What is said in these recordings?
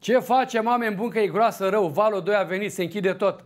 Ce facem, oameni buni, că e groasă rău? Valul 2 a venit, se închide tot.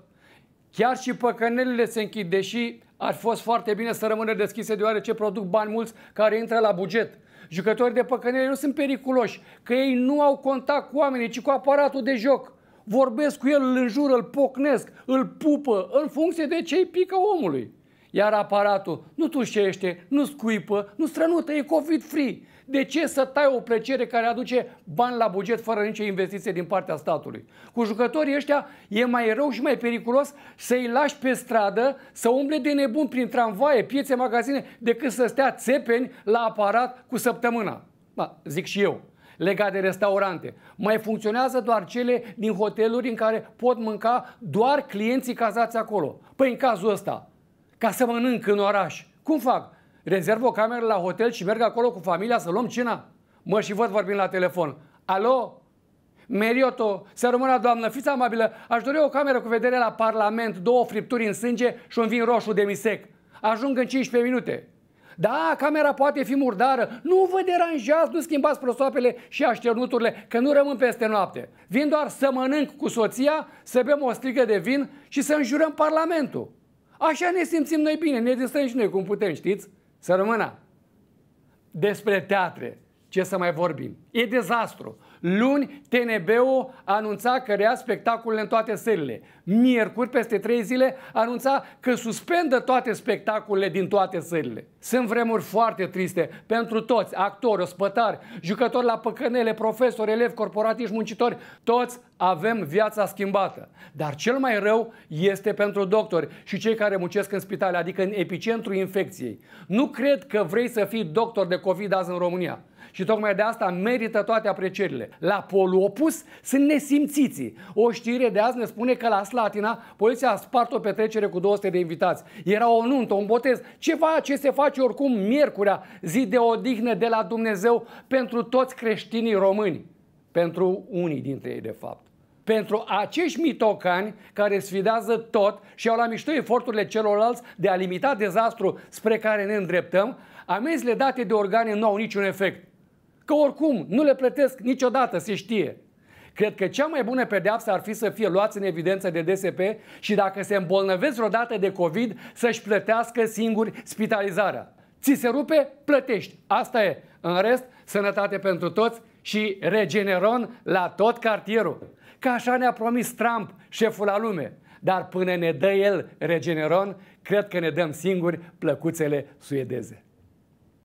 Chiar și păcănelile se închid, deși ar fost foarte bine să rămână deschise deoarece produc bani mulți care intră la buget. Jucătorii de păcănele nu sunt periculoși, că ei nu au contact cu oamenii, ci cu aparatul de joc. Vorbesc cu el, îl înjură, îl pocnesc, îl pupă, în funcție de ce îi pică omului. Iar aparatul nu tușește, nu scuipă, nu strănută, e COVID-free. De ce să tai o plăcere care aduce bani la buget fără nicio investiție din partea statului? Cu jucătorii ăștia e mai rău și mai periculos să-i lași pe stradă să umble de nebun prin tramvaie, piețe, magazine, decât să stea țepeni la aparat cu săptămâna. Ba, zic și eu, legat de restaurante. Mai funcționează doar cele din hoteluri în care pot mânca doar clienții cazați acolo. Păi în cazul ăsta, ca să mănânc în oraș. Cum fac? Rezerv o cameră la hotel și merg acolo cu familia să luăm cina? Mă și văd vorbind la telefon. Alo? Merioto, să rămână doamnă, fiți amabilă, aș dori o cameră cu vedere la Parlament, două fripturi în sânge și un vin roșu de misec. Ajung în 15 minute. Da, camera poate fi murdară. Nu vă deranjați, nu schimbați prosoapele și așternuturile, că nu rămân peste noapte. Vin doar să mănânc cu soția, să bem o strigă de vin și să înjurăm Parlamentul. Așa ne simțim noi bine, ne distrăm și noi cum putem, știți? Să rămână. Despre teatre ce să mai vorbim. E dezastru. Luni, TNB-ul anunța că rea spectacolele în toate sările. Miercuri, peste trei zile, anunța că suspendă toate spectacolele din toate sările. Sunt vremuri foarte triste pentru toți, actori, ospătari, jucători la păcănele, profesori, elevi, corporatiști, muncitori, toți avem viața schimbată. Dar cel mai rău este pentru doctori și cei care muncesc în spitale, adică în epicentrul infecției. Nu cred că vrei să fii doctor de COVID azi în România. Și tocmai de asta merită toate aprecierile. La polul opus sunt nesimțiții. O știre de azi ne spune că la Slatina poliția a spart o petrecere cu 200 de invitați. Era o nuntă, un botez, ceva ce se face oricum miercurea, zi de odihnă de la Dumnezeu pentru toți creștinii români. Pentru unii dintre ei, de fapt pentru acești mitocani care sfidează tot și au la mișto eforturile celorlalți de a limita dezastru spre care ne îndreptăm, amenzile date de organe nu au niciun efect. Că oricum nu le plătesc niciodată, se știe. Cred că cea mai bună pedeapsă ar fi să fie luați în evidență de DSP și dacă se îmbolnăvesc vreodată de COVID, să-și plătească singuri spitalizarea. Ți se rupe, plătești. Asta e. În rest, sănătate pentru toți și regeneron la tot cartierul. ca așa ne-a promis Trump, șeful la lume. Dar până ne dă el regeneron, cred că ne dăm singuri plăcuțele suedeze.